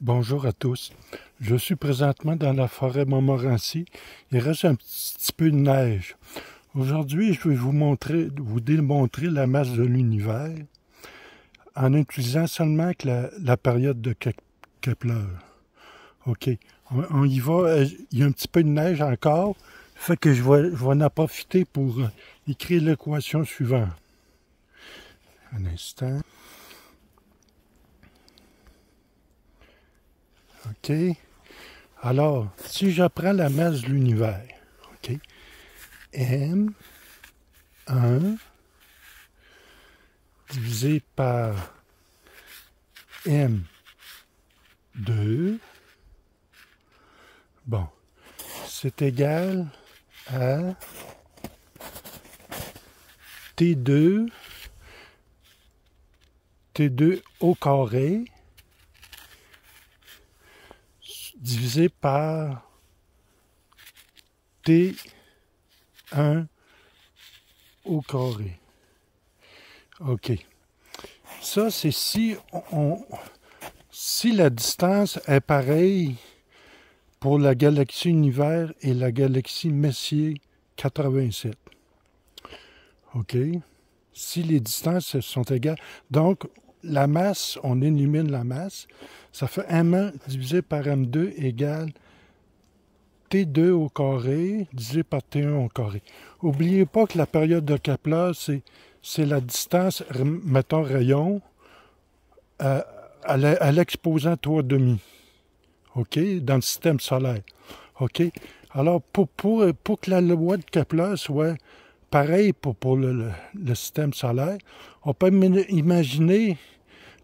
Bonjour à tous. Je suis présentement dans la forêt Montmorency. Il reste un petit peu de neige. Aujourd'hui, je vais vous montrer, vous démontrer la masse de l'univers en utilisant seulement la, période de Kepler. OK. On, y va. Euh, il y a un petit peu de neige encore. Fait que je vais, je vais en profiter pour écrire l'équation suivante. Un instant. Alors, si j'apprends la masse de l'univers, OK? M, 1, divisé par M, 2, bon, c'est égal à T2, T2 au carré, divisé par T1 au carré. OK. Ça, c'est si on, si la distance est pareille pour la galaxie Univers et la galaxie Messier 87. OK? Si les distances sont égales. Donc, la masse, on élimine la masse, ça fait M1 divisé par M2 égale T2 au carré divisé par T1 au carré. N'oubliez pas que la période de Kepler, c'est la distance, mettons rayon, euh, à, l'exposant 3,5. OK? Dans le système solaire. OK? Alors, pour, pour, pour que la loi de Kepler soit pareil pour, pour le, système solaire, on peut imaginer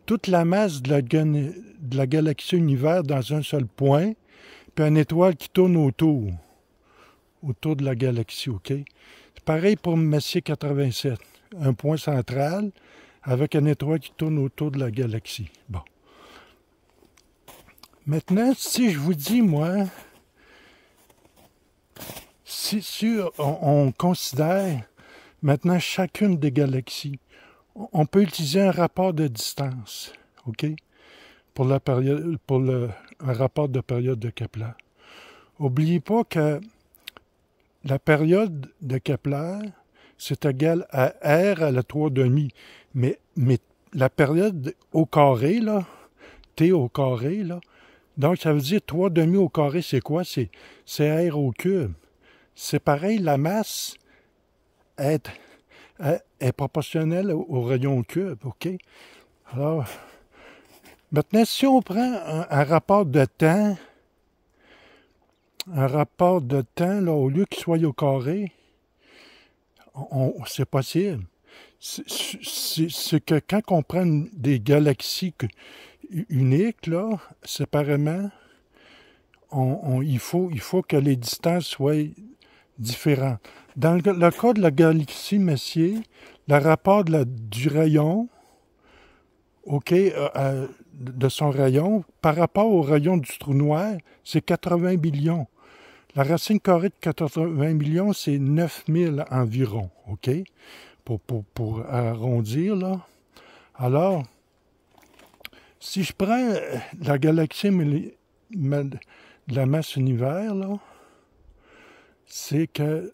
toute la masse de la, de la galaxie univers dans un seul point, puis une étoile qui tourne autour, autour de la galaxie, OK? pareil pour Messier 87, un point central avec une étoile qui tourne autour de la galaxie. Bon. Maintenant, si je vous dis, moi, si, sûr, on, considère maintenant chacune des galaxies, on peut utiliser un rapport de distance, OK? Pour, la période, pour le, un rapport de période de Kepler. N'oubliez pas que la période de Kepler, c'est égal à R à la 3,5. Mais, mais la période au carré, là, T au carré, là, donc ça veut dire demi au carré, c'est quoi? C'est R au cube c'est pareil, la masse est, est, proportionnelle au, rayon cube, OK? Alors, maintenant, si on prend un, rapport de temps, un rapport de temps, là, au lieu qu'il soit au carré, on, c'est possible. C'est que quand on prend des galaxies uniques, là, séparément, il, faut, il faut que les distances soient différents. Dans le, cas de la galaxie Messier, le rapport de la, du rayon, OK, euh, euh, de son rayon, par rapport au rayon du trou noir, c'est 80 millions. La racine carrée de 80 millions, c'est 9000 environ, OK? Pour, pour, pour arrondir, là. Alors, si je prends euh, la galaxie de la masse univers, là, c'est que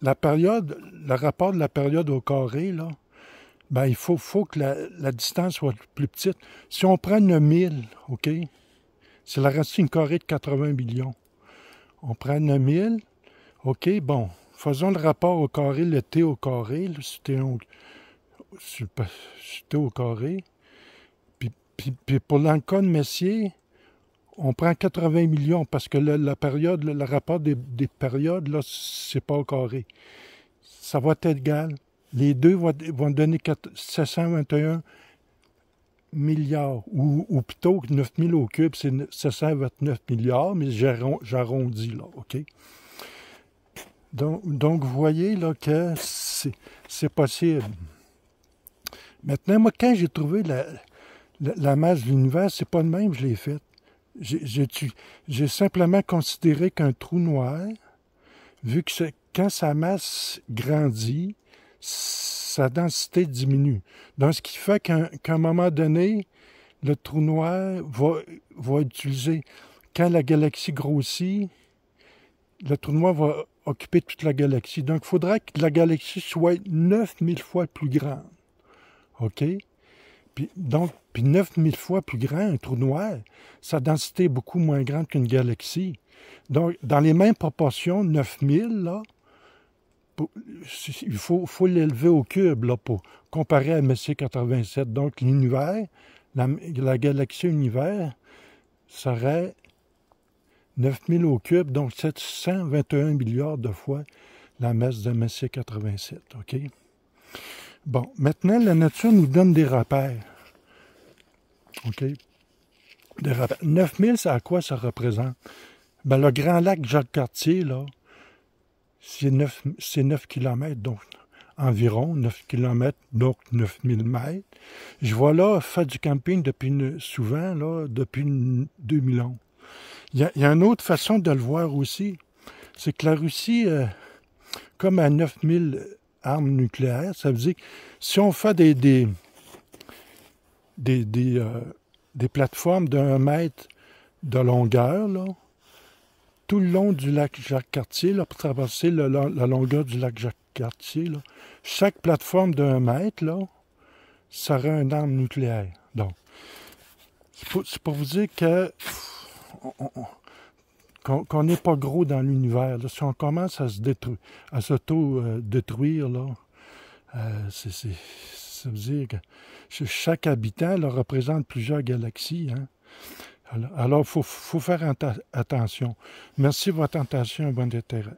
la période, le rapport de la période au carré, là, ben, il faut, faut que la, la, distance soit plus petite. Si on prend le 1000, OK, c'est la racine carrée de 80 millions. On prend le 1000, OK, bon, faisons le rapport au carré, le T au carré, le T au, au carré. Puis, pour Messier, on prend 80 millions parce que la période, le, rapport des, périodes, là, c'est pas au carré. Ça va être égal. Les deux vont, donner 721 milliards, ou, plutôt 9000 au cube, c'est 729 milliards, mais j'arrondis là, OK? Donc, donc, vous voyez là que c'est possible. Maintenant, moi, quand j'ai trouvé la, masse de l'univers, c'est pas le même, je l'ai fait j'ai simplement considéré qu'un trou noir, vu que quand sa masse grandit, sa densité diminue. Donc, ce qui fait qu'à un moment donné, le trou noir va, va utiliser. Quand la galaxie grossit, le trou noir va occuper toute la galaxie. Donc, il faudrait que la galaxie soit 9000 fois plus grande. OK? Puis, donc, puis 9000 fois plus grand, un trou noir, sa densité est beaucoup moins grande qu'une galaxie. Donc, dans les mêmes proportions, 9000, là, il faut, faut l'élever au cube, là, pour comparer à Messier 87. Donc, l'univers, la, galaxie univers, serait 9000 au cube, donc 721 milliards de fois la masse de Messier 87. OK? Bon, maintenant, la nature nous donne des repères. OK? 9000, c'est à quoi ça représente? Ben, le Grand Lac Jacques-Cartier, là, c'est 9, 9 km, donc environ 9 km, donc 9000 mètres. Je vois là, fait du camping depuis souvent, là, depuis 2011. Il y, a, y a une autre façon de le voir aussi, c'est que la Russie, euh, comme à 9000 armes nucléaires, ça veut dire que si on fait des des, euh, des, plateformes d'un mètre de longueur, là, tout le long du lac Jacques-Cartier, pour traverser la, longueur du lac Jacques-Cartier. Chaque plateforme d'un mètre, là, ça aurait une arme nucléaire. Donc, c'est pour, vous dire que qu'on n'est pas gros dans l'univers. Si on commence à se euh, détruire, à s'auto-détruire, là, euh, c'est ça veut dire que chaque habitant représente plusieurs galaxies. Hein? Alors, il faut, faire attention. Merci pour votre attention et bonne intérêt.